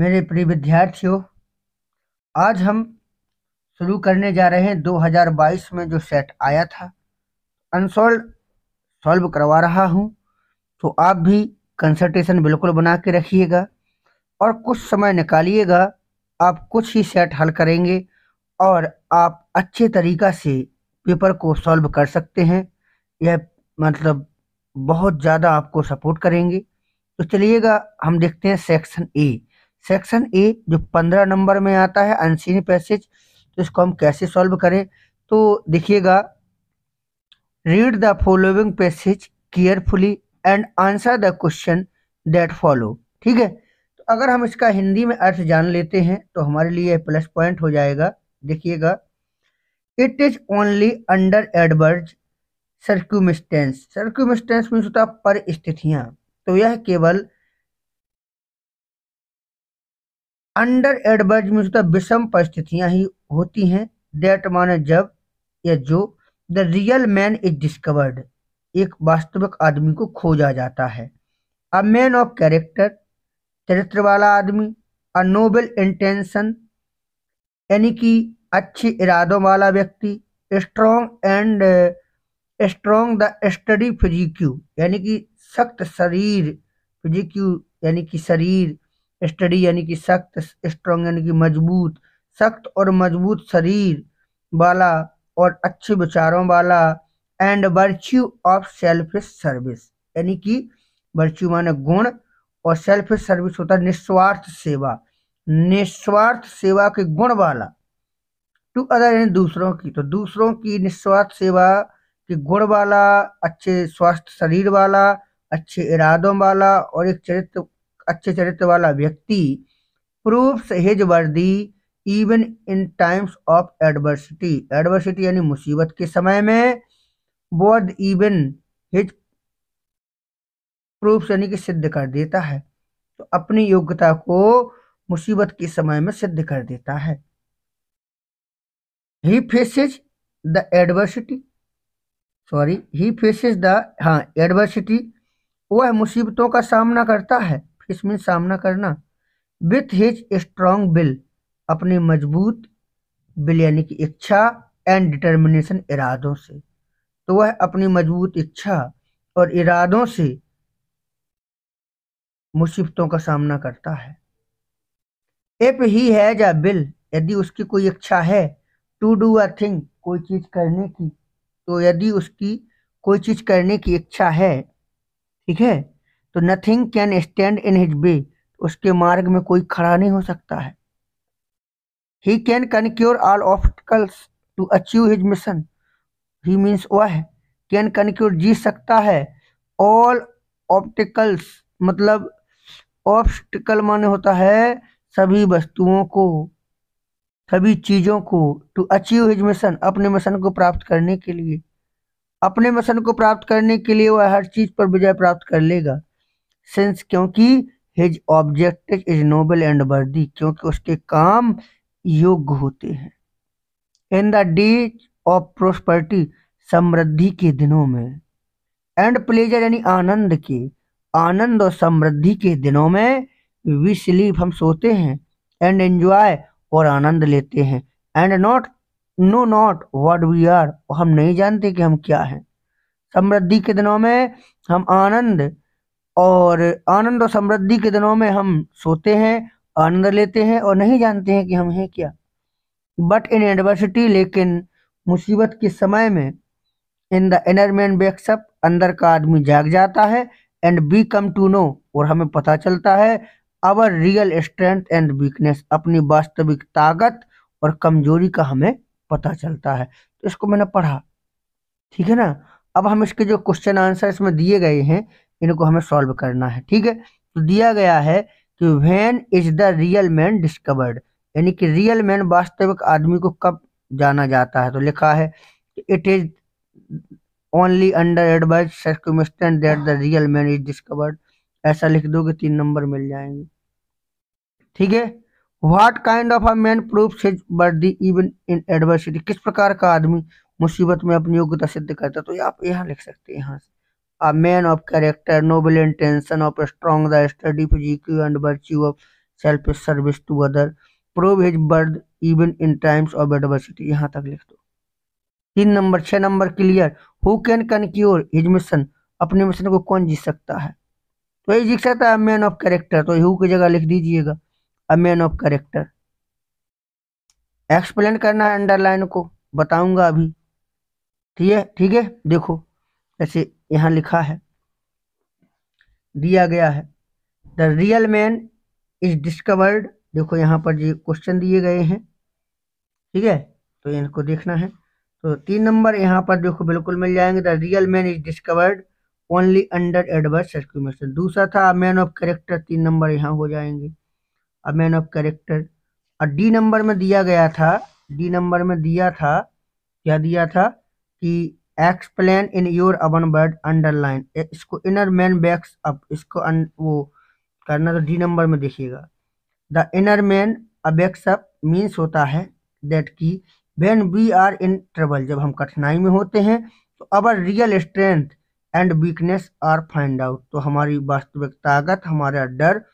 मेरे प्रिय विद्यार्थियों आज हम शुरू करने जा रहे हैं 2022 में जो सेट आया था अनसोल्व सॉल्व करवा रहा हूं तो आप भी कंसल्टेशन बिल्कुल बना के रखिएगा और कुछ समय निकालिएगा आप कुछ ही सेट हल करेंगे और आप अच्छे तरीक़ा से पेपर को सॉल्व कर सकते हैं यह मतलब बहुत ज़्यादा आपको सपोर्ट करेंगे तो चलिएगा हम देखते हैं सेक्शन ए सेक्शन ए जो पंद्रह नंबर में आता है अनसीन पैसेज तो इसको हम कैसे सॉल्व करें तो देखिएगा read the following passage carefully and answer the question that follow ठीक है तो अगर हम इसका हिंदी में अर्थ जान लेते हैं तो हमारे लिए प्लस पॉइंट हो जाएगा देखिएगा it is only under adverse circumstances circumstances means होता परिस्थितियाँ तो यह केवल अंडर एडवर्ज में होता विषम परिस्थितियां ही होती हैं डेट माने जब या जो the real man is discovered एक वास्तविक आदमी को खोजा जाता है अ मैन ऑफ कैरेक्टर चरित्र वाला आदमी अ नोबल इंटेंशन यानी कि अच्छे इरादों वाला व्यक्ति strong and strong the sturdy physique यानी कि सख्त शरीर फिजिक्यू यानी कि शरीर स्टडी यानी कि सख्त स्ट्रॉन्ग यानी कि मजबूत सख्त और मजबूत शरीर वाला और अच्छे विचारों वाला and virtue of selfish service यानी कि वर्च्यू माने गुण और सेल्फिश सर्विस होता है निस्वार्थ सेवा निस्वार्थ सेवा के गुण वाला टू अदर यानी दूसरों की तो दूसरों की निस्वार्थ सेवा के गुण वाला अच्छे स्वास्थ्य शरीर वाला अच्छे इरादों वाला और एक चरित्र अच्छे चरित्र वाला व्यक्ति proves his worthy even in times of adversity adversity यानी मुसीबत के समय में वर्द इवन हिज प्रूफ यानी कि सिद्ध कर देता है तो अपनी योग्यता को मुसीबत के समय में सिद्ध कर देता है he faces the adversity sorry he faces the हाँ एडवर्सिटी वह मुसीबतों का सामना करता है इसमें सामना करना विथ हिज स्ट्रॉन्ग बिल अपने मजबूत बिल यानी कि इच्छा एंड डिटर्मिनेशन इरादों से तो वह अपनी मजबूत इच्छा और इरादों से मुसीबतों का सामना करता है if he has a will यदि उसकी कोई इच्छा है टू डू अ थिंग कोई चीज करने की तो यदि उसकी कोई चीज करने की इच्छा है ठीक है तो nothing can stand in his way उसके मार्ग में कोई खड़ा नहीं हो सकता है he can conquer all obstacles to achieve his mission he means वह कैन कनक्योर जीत सकता है ऑल ऑप्टिकल्स मतलब ऑब्स्टिकल माने होता है सभी वस्तुओं को सभी चीज़ों को टू अचीव हिज मिशन अपने मिशन को प्राप्त करने के लिए अपने मिशन को प्राप्त करने के लिए वह हर चीज़ पर विजय प्राप्त कर लेगा सिंस क्योंकि his object is noble and worthy क्योंकि उसके काम योग्य होते हैं in the days of prosperity समृद्धि के दिनों में एंड प्लेजर यानी आनंद के आनंद और समृद्धि के दिनों में वी स्लीप हम सोते हैं एंड एंजॉय और आनंद लेते हैं and not know not what we are हम नहीं जानते कि हम क्या हैं समृद्धि के दिनों में हम आनंद और आनंद और समृद्धि के दिनों में हम सोते हैं आनंद लेते हैं और नहीं जानते हैं कि हम हैं क्या बट इन एडवर्सिटी लेकिन मुसीबत के समय में in the inner man wakes up अंदर का आदमी जाग जाता है and we come to know और हमें पता चलता है our real strength and weakness अपनी वास्तविक ताकत और कमजोरी का हमें पता चलता है तो इसको मैंने पढ़ा ठीक है ना अब हम इसके जो क्वेश्चन आंसर इसमें दिए गए हैं इनको हमें सॉल्व करना है ठीक है तो दिया गया है कि when is the real man discovered यानी कि रियल मैन वास्तविक आदमी को कब जाना जाता है तो लिखा है it is only under adverse circumstance that the real man is discovered ऐसा लिख दोगे तीन नंबर मिल जाएंगे ठीक है what kind of a man proof his worthy even in adversity किस प्रकार का आदमी मुसीबत में अपनी योग्यता सिद्ध करता है तो आप यहाँ लिख सकते हैं यहाँ से a man of character, noble intention, of strong the study of and virtue of self service to other, prove his worth even in times of adversity. यहाँ तक लिख दो तीन नंबर छह number clear who can conquer his mission अपने mission को कौन जीत सकता है तो ये जीत सकता है मैन ऑफ कैरेक्टर तो हु की जगह लिख दीजिएगा a man of character explain करना है अंडरलाइन को बताऊंगा अभी ठीक है ठीक है देखो ऐसे यहाँ लिखा है दिया गया है the real man is discovered देखो यहाँ पर जी क्वेश्चन दिए गए हैं ठीक है तो इनको देखना है तो तीन नंबर यहाँ पर देखो बिल्कुल मिल जाएंगे the real man is discovered only under adverse circumstance दूसरा था मैन ऑफ कैरेक्टर तीन नंबर यहाँ हो जाएंगे अब मैन ऑफ कैरेक्टर और डी नंबर में दिया गया था डी नंबर में दिया था क्या दिया था कि explain in your own word underline इसको इनर मैन बैक्स अप इसको अन, वो करना तो डी नंबर में देखिएगा the inner man awakes up means होता है दैट की when we are in trouble जब हम कठिनाई में होते हैं तो our real strength and weakness are find out तो हमारी वास्तविक ताकत हमारा डर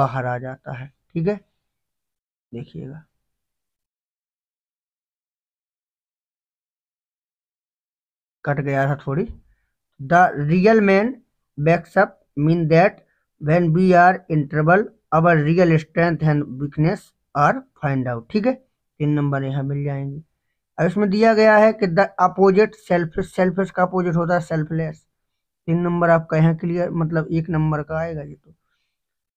बाहर आ जाता है ठीक है देखिएगा कट गया था थोड़ी the real man wakes up mean that when we are in trouble our real strength and weakness are find out ठीक है तीन नंबर यहाँ मिल जाएंगे अब इसमें दिया गया है कि द अपोजिट सेल्फिश सेल्फिश का अपोजिट होता है सेल्फलेस तीन नंबर आपका यहाँ क्लियर मतलब एक नंबर का आएगा ये तो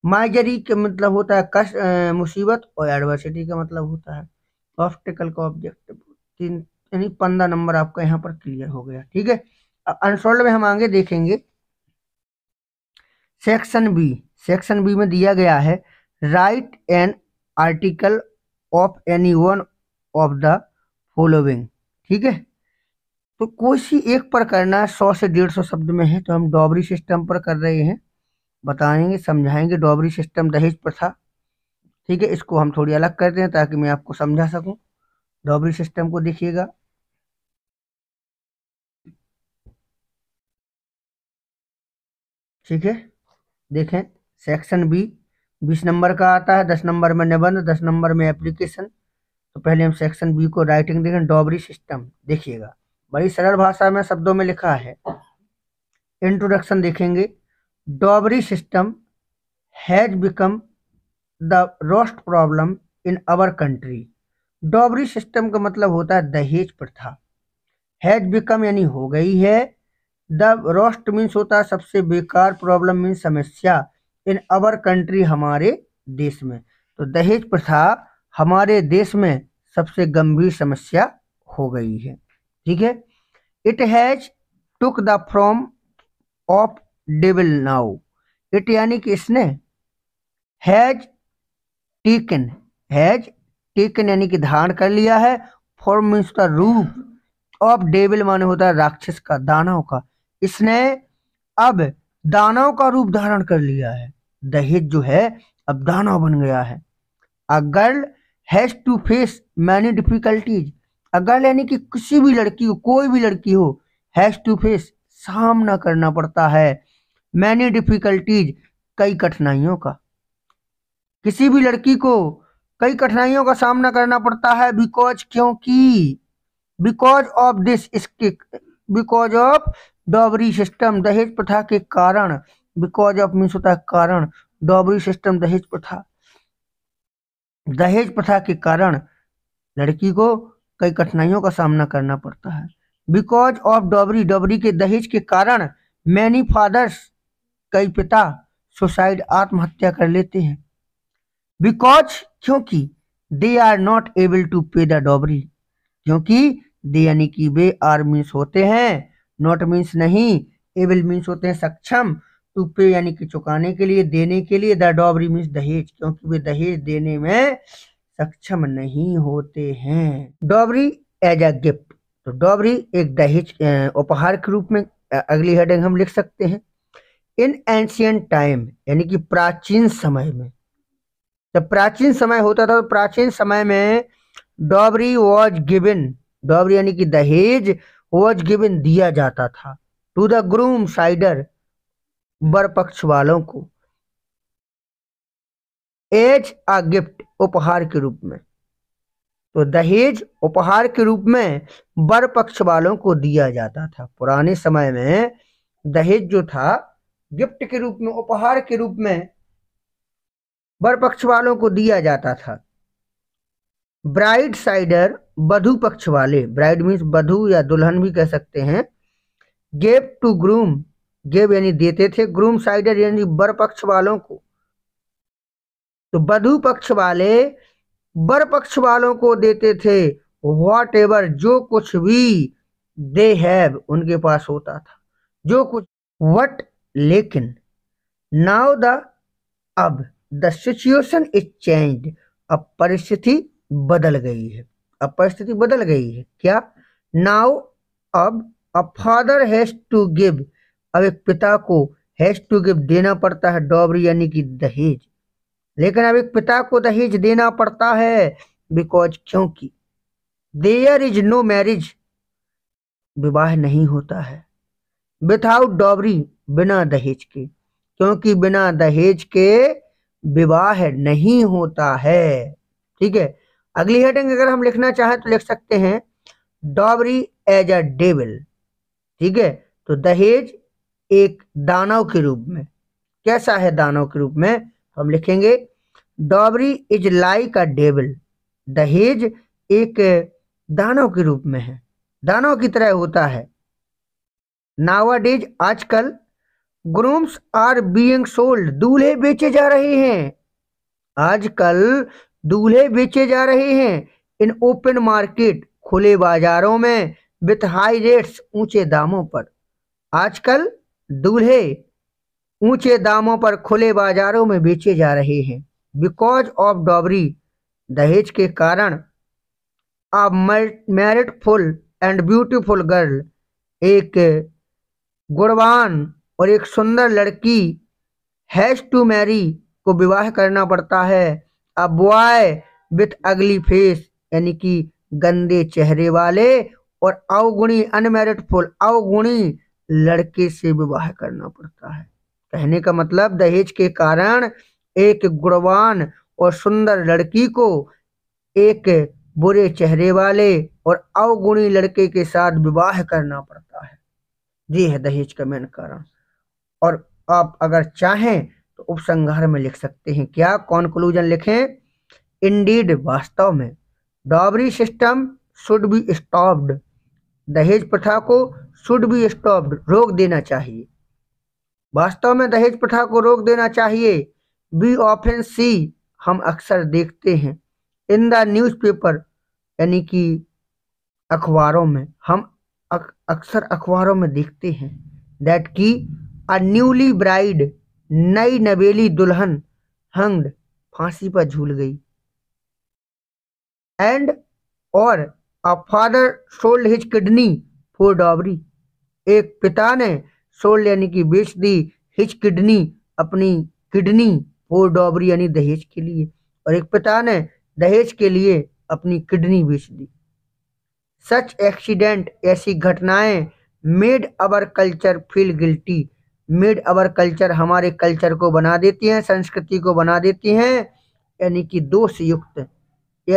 माइजरी के मतलब होता है कष्ट मुसीबत और एडवर्सिटी का मतलब होता है ऑप्टिकल का ऑब्जेक्ट तीन यानी पंद्रह नंबर आपका यहाँ पर क्लियर हो गया ठीक है अनसोल्ड में हम आगे देखेंगे सेक्शन बी सेक्शन बी में दिया गया है write an article of any one of the following ठीक है तो कोई सी एक पर करना है सौ से डेढ़ सौ शब्द में है तो हम डॉबरी सिस्टम पर कर रहे हैं बताएंगे समझाएंगे डॉबरी सिस्टम दहेज प्रथा ठीक है इसको हम थोड़ी अलग करते हैं ताकि मैं आपको समझा सकूं डॉबरी सिस्टम को देखिएगा ठीक है देखें सेक्शन बी बीस नंबर का आता है दस नंबर में निबंध दस नंबर में एप्लीकेशन तो पहले हम सेक्शन बी को राइटिंग देखें डॉबरी सिस्टम देखिएगा बड़ी सरल भाषा में शब्दों में लिखा है इंट्रोडक्शन देखेंगे dowry system has become the worst problem in our country dowry system का मतलब होता है दहेज प्रथा हैज बिकम यानी हो गई है द रोस्ट मीन्स होता है सबसे बेकार प्रॉब्लम मीन्स समस्या इन अवर कंट्री हमारे देश में तो दहेज प्रथा हमारे देश में सबसे गंभीर समस्या हो गई है ठीक है it has took the form of devil now it यानी कि इसने हैज टेकन हैज टेकन यानी कि धारण कर लिया है फॉर्म मीन्स का रूप ऑफ डेविल माने होता है राक्षस का दानव का इसने अब दानव का रूप धारण कर लिया है दहेज जो है अब दानव बन गया है a girl has to face many difficulties a girl यानी कि किसी भी लड़की हो कोई भी लड़की हो हैज टू फेस सामना करना पड़ता है मैनी डिफिकल्टीज कई कठिनाइयों का किसी भी लड़की को कई कठिनाइयों का सामना करना पड़ता है बिकॉज क्योंकि बिकॉज ऑफ दिस इसके बिकॉज ऑफ डॉबरी सिस्टम दहेज प्रथा के कारण बिकॉज ऑफ मीन्स होता है कारण डॉबरी सिस्टम दहेज प्रथा दहेज प्रथा के कारण लड़की को कई कठिनाइयों का सामना करना पड़ता है बिकॉज ऑफ डॉबरी डॉबरी के दहेज के कारण मैनी फादर्स कई पिता सुसाइड आत्महत्या कर लेते हैं बिकॉज क्योंकि they are not able to pay the dowry क्योंकि दे यानी कि वे आर्मीस होते हैं नॉट मीन्स नहीं एबल मीन्स होते हैं सक्षम टू पे यानी कि चुकाने के लिए देने के लिए द डॉबरी मीन्स दहेज क्योंकि वे दहेज देने में सक्षम नहीं होते हैं डॉबरी एज अ गिफ्ट तो डॉबरी एक दहेज उपहार के रूप में अगली हेडिंग हम लिख सकते हैं इन एंशियंट टाइम यानी कि प्राचीन समय में जब प्राचीन समय होता था तो प्राचीन समय में डॉबरी वॉज गिवन डॉबरी यानी कि दहेज वॉज गिवन दिया जाता था टू द ग्रूम साइडर बर पक्ष वालों को एज आ गिफ्ट उपहार के रूप में तो दहेज उपहार के रूप में बर पक्ष वालों को दिया जाता था पुराने समय में दहेज जो था गिफ्ट के रूप में उपहार के रूप में बर पक्ष वालों को दिया जाता था ब्राइड साइडर बधु पक्ष वाले ब्राइड मीन्स बधु या दुल्हन भी कह सकते हैं गेव टू ग्रूम गेव यानी देते थे ग्रूम साइडर यानी बर पक्ष वालों को तो बधु पक्ष वाले बर पक्ष वालों को देते थे वॉट एवर जो कुछ भी दे हैव उनके पास होता था जो कुछ वट लेकिन नाउ द अब द सिचुएशन इज चेंज अब परिस्थिति बदल गई है अब परिस्थिति बदल गई है क्या नाउ अब a father has to give अब एक पिता को हैज टू गिव देना पड़ता है डॉबरी यानी कि दहेज लेकिन अब एक पिता को दहेज देना पड़ता है बिकॉज क्योंकि देयर इज नो मैरिज विवाह नहीं होता है विथआउट डॉबरी बिना दहेज के क्योंकि बिना दहेज के विवाह नहीं होता है ठीक है अगली हेडिंग अगर हम लिखना चाहें तो लिख सकते हैं डॉबरी एज अ डेविल ठीक है तो दहेज एक दानव के रूप में कैसा है दानव के रूप में हम लिखेंगे dowry is like a devil दहेज एक दानव के रूप में है दानव की तरह होता है नावा डेज आजकल ग्रूम्स आर बीइंग सोल्ड दूल्हे बेचे जा रहे हैं आजकल दूल्हे बेचे जा रहे हैं इन ओपन मार्केट खुले बाजारों में विथ हाई रेट्स ऊंचे दामों पर आजकल दूल्हे ऊंचे दामों पर खुले बाजारों में बेचे जा रहे हैं बिकॉज ऑफ डॉबरी दहेज के कारण अब मैरिटफुल एंड ब्यूटीफुल गर्ल एक गुणवान और एक सुंदर लड़की हैज़ टू मैरी को विवाह करना पड़ता है a boy with ugly face यानी कि गंदे चेहरे वाले और अवगुणी अनमेरिटफुल अवगुणी लड़के से विवाह करना पड़ता है कहने का मतलब दहेज के कारण एक गुणवान और सुंदर लड़की को एक बुरे चेहरे वाले और अवगुणी लड़के के साथ विवाह करना पड़ता है ये है दहेज का मेन कारण और आप अगर चाहें उपसंहार में लिख सकते हैं क्या कॉन्क्लूजन लिखें इंडीड वास्तव में dowry system should be stopped दहेज प्रथा को शुड बी स्टॉप्ड रोक देना चाहिए वास्तव में दहेज प्रथा को रोक देना चाहिए बी ऑफेन सी हम अक्सर देखते हैं इन द न्यूज़पेपर यानी कि अखबारों में हम अक्सर अखबारों में देखते हैं दैट की अ न्यूली ब्राइड नई नवेली दुल्हन हंगड फांसी पर झूल गई एंड और a father sold his kidney for dowry एक पिता ने सोल्ड यानी कि बेच दी हिज किडनी अपनी किडनी फॉर डॉबरी यानी दहेज के लिए और एक पिता ने दहेज के लिए अपनी किडनी बेच दी सच एक्सीडेंट ऐसी घटनाएं made our culture feel guilty made our culture हमारे कल्चर को बना देती हैं संस्कृति को बना देती हैं यानी कि दोष युक्त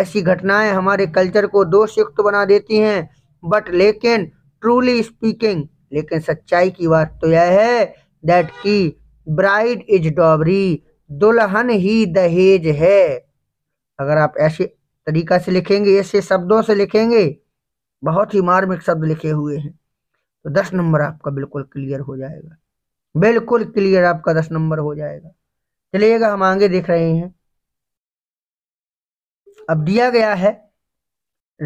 ऐसी घटनाएं हमारे कल्चर को दोष युक्त बना देती हैं बट लेकिन ट्रूली स्पीकिंग लेकिन सच्चाई की बात तो यह है दैट की ब्राइड इज डॉबरी दुल्हन ही दहेज है अगर आप ऐसे तरीका से लिखेंगे ऐसे शब्दों से लिखेंगे बहुत ही मार्मिक शब्द लिखे हुए हैं तो दस नंबर आपका बिल्कुल क्लियर हो जाएगा बिल्कुल क्लियर आपका दस नंबर हो जाएगा चलिएगा हम आगे देख रहे हैं अब दिया गया है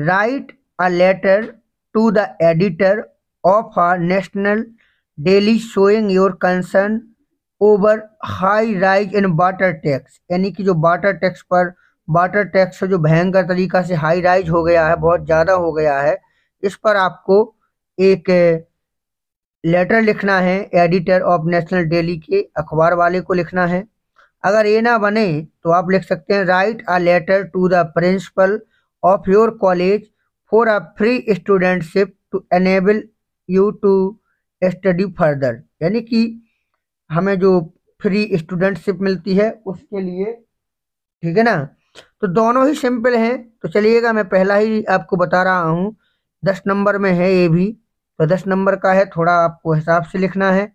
write a letter to the editor of a national daily showing your concern over high rise in water tax यानी कि जो वाटर टैक्स पर वाटर टैक्स जो भयंकर तरीका से हाई राइज हो गया है बहुत ज़्यादा हो गया है इस पर आपको एक लेटर लिखना है एडिटर ऑफ नेशनल डेली के अखबार वाले को लिखना है अगर ये ना बने तो आप लिख सकते हैं write a letter to the principal of your college for a free studentship to enable you to study further यानी कि हमें जो फ्री स्टूडेंटशिप मिलती है उसके लिए ठीक है ना तो दोनों ही सिंपल हैं तो चलिएगा मैं पहला ही आपको बता रहा हूँ दस नंबर में है ये भी तो दस नंबर का है थोड़ा आपको हिसाब से लिखना है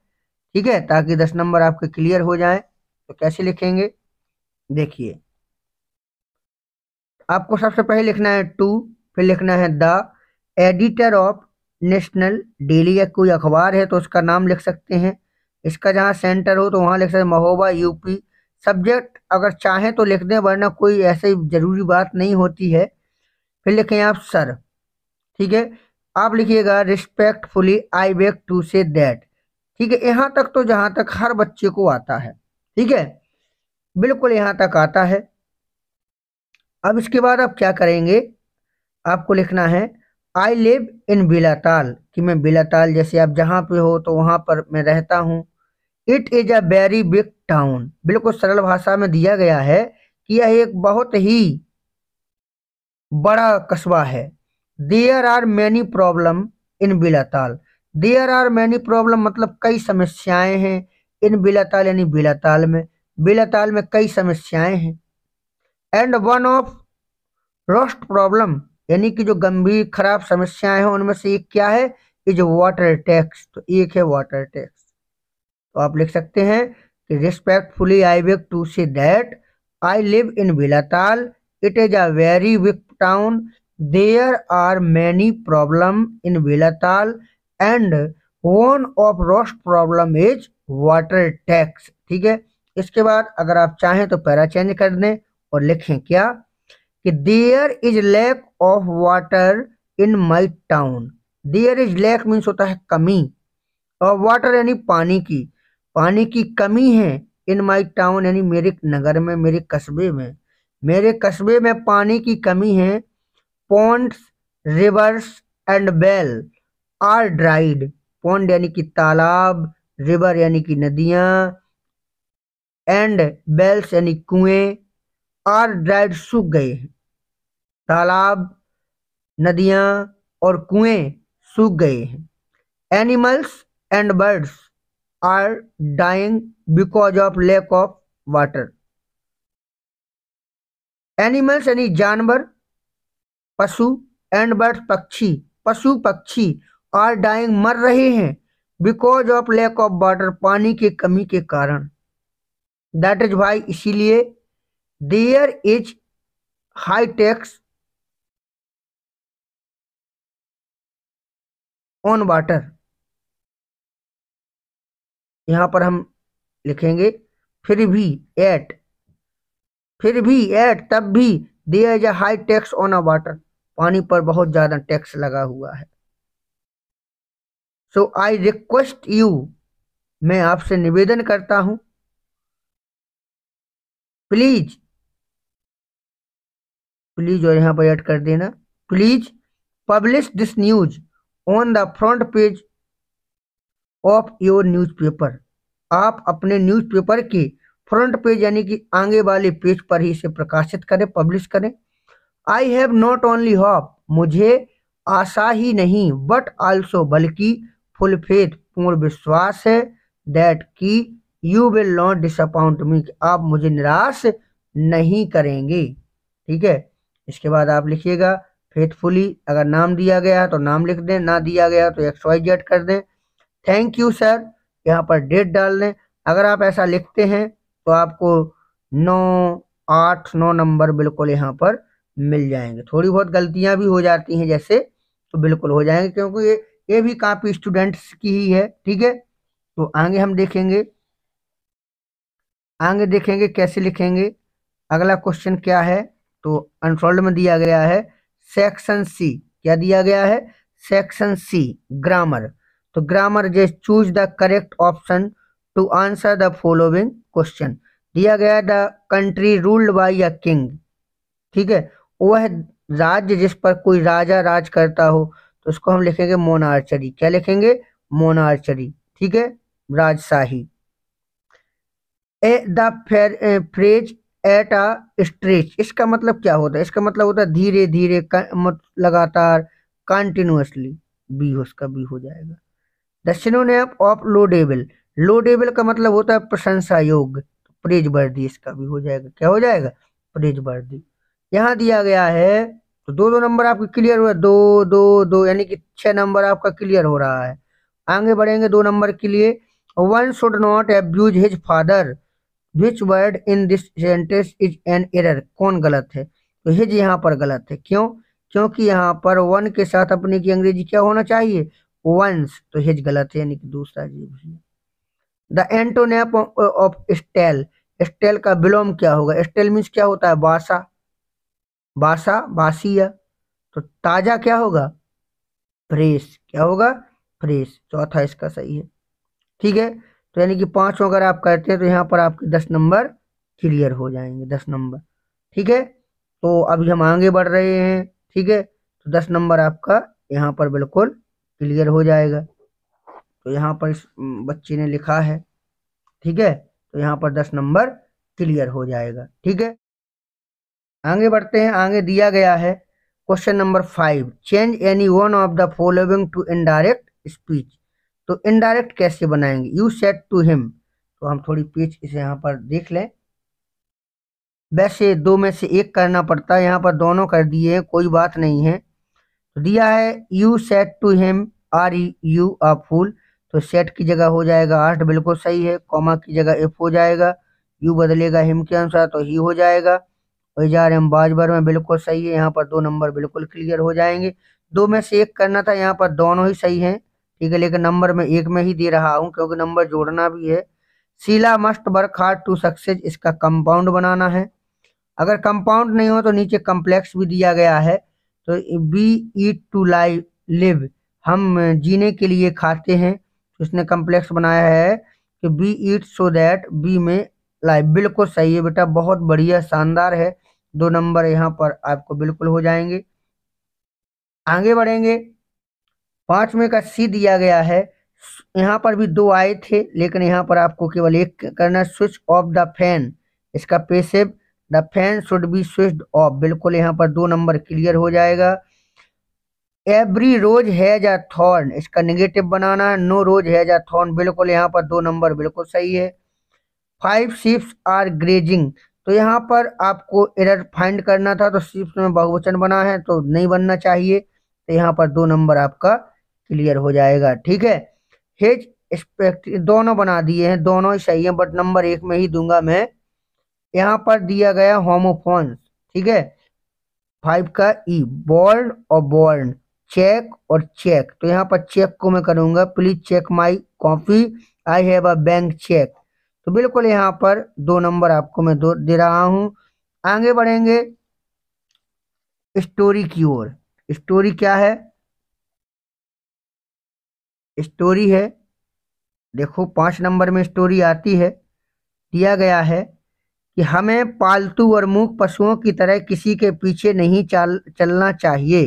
ठीक है ताकि दस नंबर आपके क्लियर हो जाए तो कैसे लिखेंगे देखिए आपको सबसे पहले लिखना है टू फिर लिखना है the editor of national daily या कोई अखबार है तो उसका नाम लिख सकते हैं इसका जहाँ सेंटर हो तो वहाँ लिख सकते हैं महोबा यूपी सब्जेक्ट अगर चाहें तो लिख दें वरना कोई ऐसी ज़रूरी बात नहीं होती है फिर लिखें आप सर ठीक है आप लिखिएगा respectfully I beg to say that ठीक है यहाँ तक तो जहाँ तक हर बच्चे को आता है ठीक है बिल्कुल यहाँ तक आता है अब इसके बाद आप क्या करेंगे आपको लिखना है आई लिव इन बिलाताल कि मैं बिलाताल जैसे आप जहाँ पे हो तो वहाँ पर मैं रहता हूँ it is a very big town बिल्कुल सरल भाषा में दिया गया है कि यह एक बहुत ही बड़ा कस्बा है there are many problem in Velatal there are many problem मतलब कई समस्याएं हैं इन बिलाताल यानी बिलाताल में बिलाताल में कई समस्याएं हैं and one of worst problem यानी कि जो गंभीर खराब समस्याएं हैं उनमें से एक क्या है इज वाटर टैक्स तो एक है वाटर टैक्स तो आप लिख सकते हैं कि respectfully I beg to see that I live in Velatal it is a very big town There are many problems in Velatal and one of worst problem is water tax ठीक है इसके बाद अगर आप चाहें तो पैरा चेंज कर दें और लिखें क्या कि there is lack of water in my town there is lack means होता है कमी और वाटर यानी पानी की पानी की कमी है इन माई टाउन यानी मेरे नगर में मेरे कस्बे में मेरे कस्बे में पानी की कमी है ponds rivers and well are dried pond यानी कि तालाब रिवर यानी कि नदियां एंड बेल्स यानी कुएं आर ड्राइड सूख गए हैं तालाब नदियां और कुएं सूख गए हैं animals and birds are dying because of lack of water animals यानी जानवर पशु एंड बर्ड पक्षी पशु पक्षी आर डाइंग मर रहे हैं because of lack of water पानी के कमी के कारण दैट इज भाई इसीलिए there is high tax on water यहां पर हम लिखेंगे फिर भी एट फिर भी एट तब भी there is a high tax on a water पानी पर बहुत ज़्यादा टैक्स लगा हुआ है सो आई रिक्वेस्ट यू मैं आपसे निवेदन करता हूं प्लीज प्लीज और यहां पर ऐड कर देना please publish this news on the front page of your newspaper आप अपने न्यूज़पेपर के फ्रंट पेज यानी कि आगे वाले पेज पर ही इसे प्रकाशित करें पब्लिश करें I have not only hope मुझे आशा ही नहीं बट आल्सो बल्कि फुल फेथ पूर्ण विश्वास है दैट कि you will not disappoint me आप मुझे निराश नहीं करेंगे ठीक है इसके बाद आप लिखिएगा फेथफुली अगर नाम दिया गया तो नाम लिख दें ना दिया गया तो एक्स वाई जेड कर दें थैंक यू सर यहाँ पर डेट डाल दें अगर आप ऐसा लिखते हैं तो आपको नौ आठ नौ नंबर बिल्कुल यहाँ पर मिल जाएंगे थोड़ी बहुत गलतियां भी हो जाती हैं जैसे तो बिल्कुल हो जाएंगे क्योंकि ये ये भी काफ़ी स्टूडेंट्स की ही है ठीक है तो आगे हम देखेंगे आगे देखेंगे कैसे लिखेंगे अगला क्वेश्चन क्या है तो अनफोल्ड में दिया गया है सेक्शन सी क्या दिया गया है सेक्शन सी ग्रामर तो ग्रामर जे choose the correct option to answer the following question दिया गया the country ruled by a king ठीक है वह राज्य जिस पर कोई राजा राज करता हो तो उसको हम लिखेंगे मोनार्चरी क्या लिखेंगे मोनार्चरी ठीक है राजशाही A the phrase at a stretch इसका मतलब क्या होता है इसका मतलब होता है धीरे धीरे लगातार कंटिन्यूसली बी उसका बी हो जाएगा दक्षिणों ने आप ऑफ लोडेबल लोडेबल का मतलब होता है प्रशंसा योग्य प्रेज वर्दी इसका भी हो जाएगा क्या हो जाएगा प्रेज वर्दी यहाँ दिया गया है तो दो दो नंबर आपके क्लियर हुआ दो दो दो यानी कि छह नंबर आपका क्लियर हो रहा है आगे बढ़ेंगे दो नंबर के लिए one should not abuse his father which word in this sentence is an error कौन गलत है तो हिज यहाँ पर गलत है क्यों क्योंकि यहाँ पर वन के साथ अपने की अंग्रेजी क्या होना चाहिए वंस तो हिज गलत है यानी कि दूसरा जीव the antonym of stale stale का विलोम क्या होगा स्टेल मीन्स क्या होता है बासा बासा बासिया तो ताज़ा क्या होगा फ्रेश क्या होगा फ्रेश चौथा इसका सही है ठीक है तो यानी कि पांच अगर आप करते हैं तो यहाँ पर आपके दस नंबर क्लियर हो जाएंगे दस नंबर ठीक है तो अभी हम आगे बढ़ रहे हैं ठीक है तो दस नंबर आपका यहाँ पर बिल्कुल क्लियर हो जाएगा तो यहाँ पर इस बच्चे ने लिखा है ठीक है तो यहाँ पर दस नंबर क्लियर हो जाएगा ठीक है आगे बढ़ते हैं आगे दिया गया है question number five change any one of the following to indirect speech तो इनडायरेक्ट कैसे बनाएंगे यू सेट टू हिम तो हम थोड़ी पीच इसे यहाँ पर देख लें वैसे दो में से एक करना पड़ता है यहाँ पर दोनों कर दिए कोई बात नहीं है तो दिया है you said to him are you a fool तो सेट की जगह हो जाएगा आर्ट बिल्कुल सही है कॉमा की जगह एफ हो जाएगा यू बदलेगा हिम के अनुसार तो ही हो जाएगा वही जा रहे हम बाजबर में बिल्कुल सही है यहाँ पर दो नंबर बिल्कुल क्लियर हो जाएंगे दो में से एक करना था यहाँ पर दोनों ही सही हैं ठीक है लेकिन नंबर में एक में ही दे रहा हूँ क्योंकि नंबर जोड़ना भी है Sheela must work hard to success इसका कंपाउंड बनाना है अगर कंपाउंड नहीं हो तो नीचे कम्प्लेक्स भी दिया गया है तो we eat to live live हम जीने के लिए खाते हैं उसने तो कम्प्लेक्स बनाया है कि we eat so that we में लाइव बिल्कुल सही है बेटा बहुत बढ़िया शानदार है दो नंबर यहाँ पर आपको बिल्कुल हो जाएंगे आगे बढ़ेंगे पांचवें का सी दिया गया है यहाँ पर भी दो आए थे लेकिन यहाँ पर आपको केवल एक करना स्विच ऑफ द फैन इसका passive the fan should be switch off बिल्कुल यहाँ पर दो नंबर क्लियर हो जाएगा every rose has a thorn इसका नेगेटिव बनाना है no rose has a thorn बिल्कुल यहाँ पर दो नंबर बिल्कुल सही है फाइव शिप्स आर ग्रेजिंग तो यहाँ पर आपको एरर फाइंड करना था तो सिर्फ में बहुवचन बना है तो नहीं बनना चाहिए तो यहाँ पर दो नंबर आपका क्लियर हो जाएगा ठीक है हेज दोनों बना दिए हैं दोनों ही सही है बट नंबर एक में ही दूंगा मैं यहाँ पर दिया गया होमोफोन्स ठीक है फाइव का ई e, बॉर्न और बॉर्न चेक और चेक तो यहाँ पर चेक को मैं करूंगा please check my copy I have a bank cheque तो बिल्कुल यहाँ पर दो नंबर आपको मैं दो दे रहा हूँ आगे बढ़ेंगे स्टोरी की ओर स्टोरी क्या है स्टोरी है देखो पांच नंबर में स्टोरी आती है दिया गया है कि हमें पालतू और मूक पशुओं की तरह किसी के पीछे नहीं चल चलना चाहिए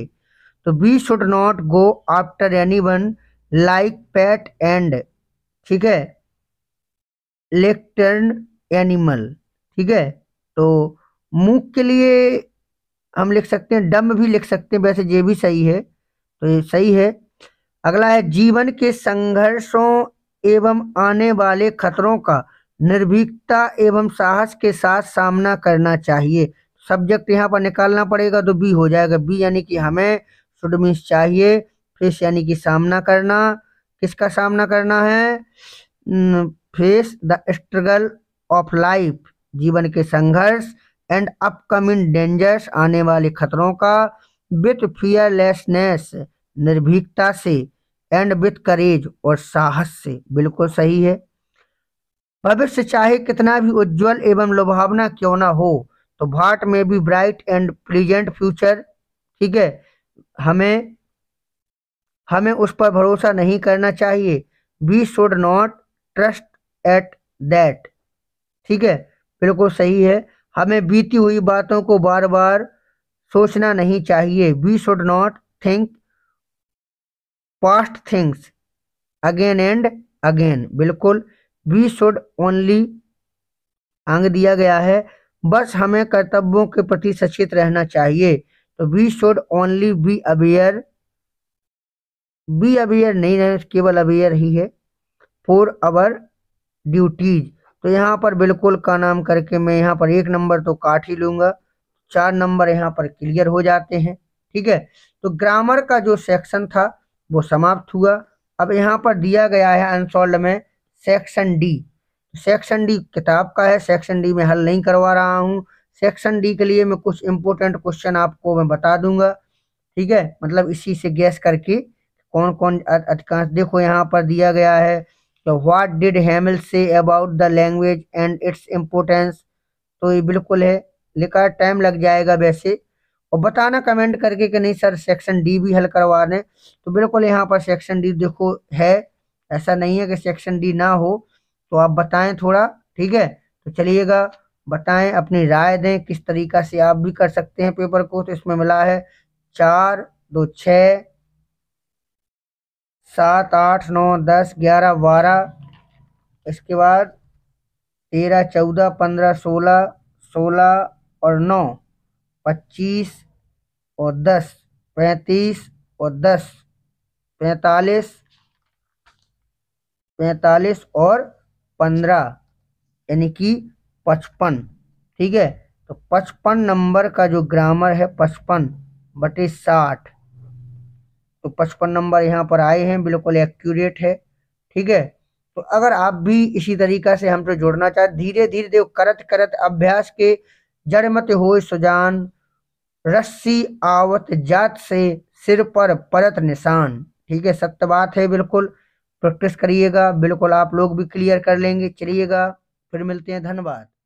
तो we should not go after any one like pat and ठीक है लेक्टर्न एनिमल ठीक है तो मुख के लिए हम लिख सकते हैं डम भी लिख सकते हैं वैसे ये भी सही है तो ये सही है अगला है जीवन के संघर्षों एवं आने वाले खतरों का निर्भीकता एवं साहस के साथ सामना करना चाहिए सब्जेक्ट यहाँ पर निकालना पड़ेगा तो बी हो जाएगा बी यानी कि हमें शुड मीन्स चाहिए फिर यानी कि सामना करना किसका सामना करना है face the struggle of life जीवन के संघर्ष एंड अपकमिंग डेंजर्स आने वाले खतरों का विथ फियरलेसनेस निर्भीकता से एंड विथ करेज और साहस से बिल्कुल सही है भविष्य चाहे कितना भी उज्जवल एवं लुभावना क्यों ना हो तो भाट में भी ब्राइट एंड प्लीजेंट फ्यूचर ठीक है हमें हमें उस पर भरोसा नहीं करना चाहिए we should not trust at that ठीक है बिल्कुल सही है हमें बीती हुई बातों को बार बार सोचना नहीं चाहिए we should not think past things again and again बिल्कुल वी शुड ओनली अंग दिया गया है बस हमें कर्तव्यों के प्रति सचेत रहना चाहिए तो we should only be aware be aware नहीं केवल अवेयर ही है फॉर अवर ड्यूटीज तो यहाँ पर बिल्कुल का नाम करके मैं यहाँ पर एक नंबर तो काट ही लूंगा चार नंबर यहाँ पर क्लियर हो जाते हैं ठीक है तो ग्रामर का जो सेक्शन था वो समाप्त हुआ अब यहाँ पर दिया गया है अनसोल्व में सेक्शन डी सेक्शन डी किताब का है सेक्शन डी में हल नहीं करवा रहा हूँ सेक्शन डी के लिए मैं कुछ इंपोर्टेंट क्वेश्चन आपको मैं बता दूंगा ठीक है मतलब इसी से गैस करके कौन कौन अधिकांश देखो यहाँ पर दिया गया है तो what did Hemal say about the language and its importance तो ये बिल्कुल है लिखा टाइम लग जाएगा वैसे और बताना कमेंट करके कि नहीं सर सेक्शन डी भी हल करवा रहे तो बिल्कुल यहाँ पर सेक्शन डी देखो है ऐसा नहीं है कि सेक्शन डी ना हो तो आप बताएं थोड़ा ठीक है तो चलिएगा बताएं अपनी राय दें किस तरीका से आप भी कर सकते हैं पेपर को तो इसमें मिला है चार दो छः सात आठ नौ दस ग्यारह बारह इसके बाद तेरह चौदह पंद्रह सोलह सोलह और नौ पच्चीस और दस पैंतीस और दस पैंतालीस पैंतालीस और पंद्रह यानी कि पचपन ठीक है तो पचपन नंबर का जो ग्रामर है पचपन बटे साठ तो पचपन नंबर यहाँ पर आए हैं बिल्कुल एक्यूरेट है ठीक है तो अगर आप भी इसी तरीका से हमसे तो जोड़ना चाहे धीरे धीरे देव करत करत अभ्यास के जड़ मत हो सुजान रस्सी आवत जात से सिर पर परत निशान ठीक है सत्य बात है बिल्कुल प्रैक्टिस करिएगा बिल्कुल आप लोग भी क्लियर कर लेंगे चलिएगा फिर मिलते हैं धन्यवाद